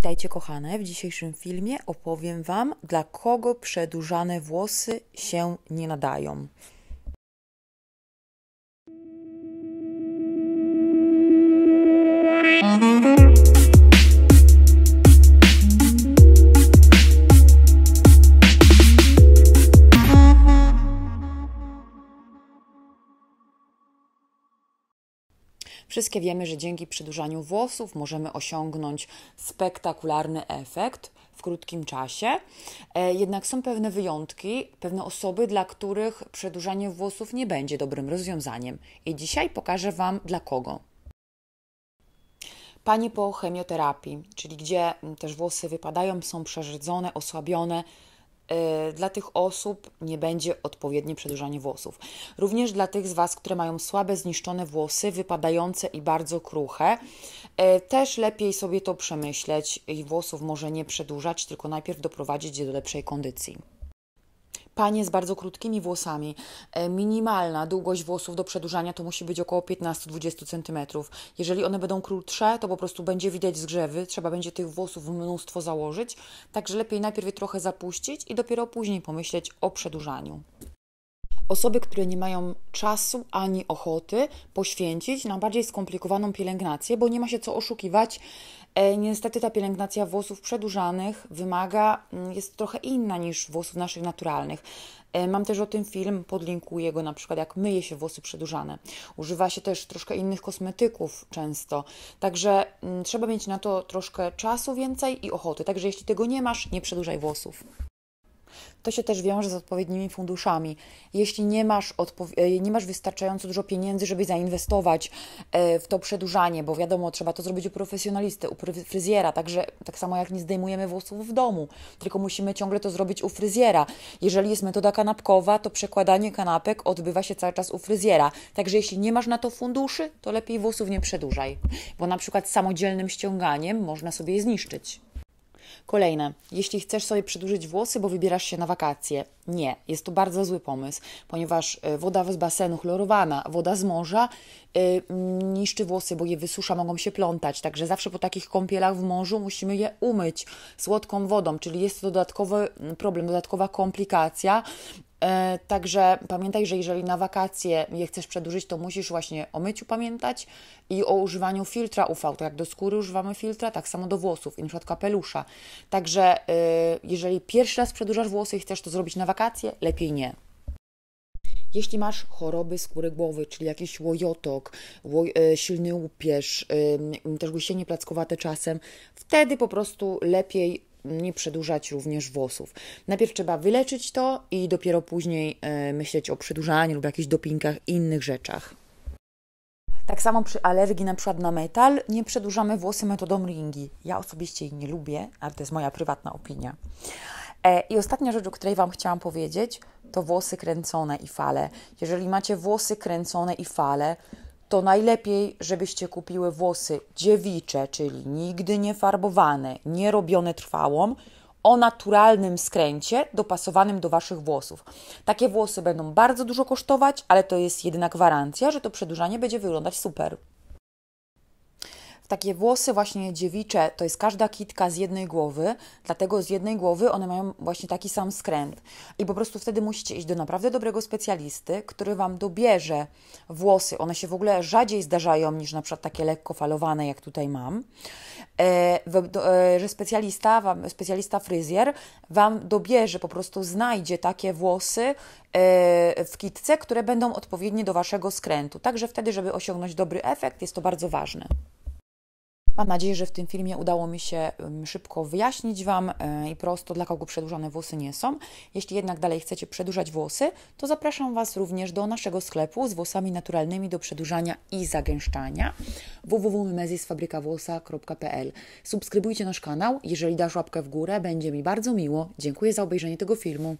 Witajcie kochane, w dzisiejszym filmie opowiem Wam, dla kogo przedłużane włosy się nie nadają. Wszystkie wiemy, że dzięki przedłużaniu włosów możemy osiągnąć spektakularny efekt w krótkim czasie. E, jednak są pewne wyjątki, pewne osoby, dla których przedłużanie włosów nie będzie dobrym rozwiązaniem. I dzisiaj pokażę Wam dla kogo. Pani po chemioterapii, czyli gdzie też włosy wypadają, są przerzedzone, osłabione, Y, dla tych osób nie będzie odpowiednie przedłużanie włosów. Również dla tych z Was, które mają słabe, zniszczone włosy, wypadające i bardzo kruche, y, też lepiej sobie to przemyśleć i włosów może nie przedłużać, tylko najpierw doprowadzić je do lepszej kondycji. Panie z bardzo krótkimi włosami, e, minimalna długość włosów do przedłużania to musi być około 15-20 cm. Jeżeli one będą krótsze, to po prostu będzie widać zgrzewy, trzeba będzie tych włosów mnóstwo założyć, także lepiej najpierw je trochę zapuścić i dopiero później pomyśleć o przedłużaniu osoby, które nie mają czasu ani ochoty poświęcić na bardziej skomplikowaną pielęgnację, bo nie ma się co oszukiwać. E, niestety ta pielęgnacja włosów przedłużanych wymaga, mm, jest trochę inna niż włosów naszych naturalnych. E, mam też o tym film, podlinkuję go na przykład jak myje się włosy przedłużane. Używa się też troszkę innych kosmetyków często, także mm, trzeba mieć na to troszkę czasu więcej i ochoty. Także jeśli tego nie masz, nie przedłużaj włosów. To się też wiąże z odpowiednimi funduszami. Jeśli nie masz, e, nie masz wystarczająco dużo pieniędzy, żeby zainwestować e, w to przedłużanie, bo wiadomo, trzeba to zrobić u profesjonalisty, u fryzjera, także tak samo jak nie zdejmujemy włosów w domu, tylko musimy ciągle to zrobić u fryzjera. Jeżeli jest metoda kanapkowa, to przekładanie kanapek odbywa się cały czas u fryzjera. Także jeśli nie masz na to funduszy, to lepiej włosów nie przedłużaj, bo na przykład samodzielnym ściąganiem można sobie je zniszczyć. Kolejne. Jeśli chcesz sobie przedłużyć włosy, bo wybierasz się na wakacje. Nie, jest to bardzo zły pomysł, ponieważ e, woda z basenu chlorowana, woda z morza yy, niszczy włosy, bo je wysusza, mogą się plątać. Także zawsze po takich kąpielach w morzu musimy je umyć słodką wodą, czyli jest to dodatkowy problem, dodatkowa komplikacja E, także pamiętaj, że jeżeli na wakacje je chcesz przedłużyć, to musisz właśnie o myciu pamiętać i o używaniu filtra UV. Tak jak do skóry używamy filtra, tak samo do włosów i na przykład kapelusza. Także e, jeżeli pierwszy raz przedłużasz włosy i chcesz to zrobić na wakacje, lepiej nie. Jeśli masz choroby skóry głowy, czyli jakiś łojotok, e, silny łupież, też gusienie plackowate czasem, wtedy po prostu lepiej nie przedłużać również włosów. Najpierw trzeba wyleczyć to i dopiero później e, myśleć o przedłużaniu lub jakichś dopinkach i innych rzeczach. Tak samo przy alergii na przykład na metal nie przedłużamy włosy metodą ringi. Ja osobiście jej nie lubię, ale to jest moja prywatna opinia. E, I ostatnia rzecz, o której Wam chciałam powiedzieć, to włosy kręcone i fale. Jeżeli macie włosy kręcone i fale, to najlepiej, żebyście kupiły włosy dziewicze, czyli nigdy nie farbowane, nie robione trwałą, o naturalnym skręcie dopasowanym do Waszych włosów. Takie włosy będą bardzo dużo kosztować, ale to jest jedyna gwarancja, że to przedłużanie będzie wyglądać super takie włosy właśnie dziewicze, to jest każda kitka z jednej głowy, dlatego z jednej głowy one mają właśnie taki sam skręt. I po prostu wtedy musicie iść do naprawdę dobrego specjalisty, który Wam dobierze włosy. One się w ogóle rzadziej zdarzają niż na przykład takie lekko falowane, jak tutaj mam. E, e, że specjalista, wam, specjalista fryzjer Wam dobierze, po prostu znajdzie takie włosy e, w kitce, które będą odpowiednie do Waszego skrętu. Także wtedy, żeby osiągnąć dobry efekt, jest to bardzo ważne. Mam nadzieję, że w tym filmie udało mi się szybko wyjaśnić Wam e, i prosto, dla kogo przedłużone włosy nie są. Jeśli jednak dalej chcecie przedłużać włosy, to zapraszam Was również do naszego sklepu z włosami naturalnymi do przedłużania i zagęszczania www.mezisfabrykawłosa.pl Subskrybujcie nasz kanał, jeżeli dasz łapkę w górę, będzie mi bardzo miło. Dziękuję za obejrzenie tego filmu.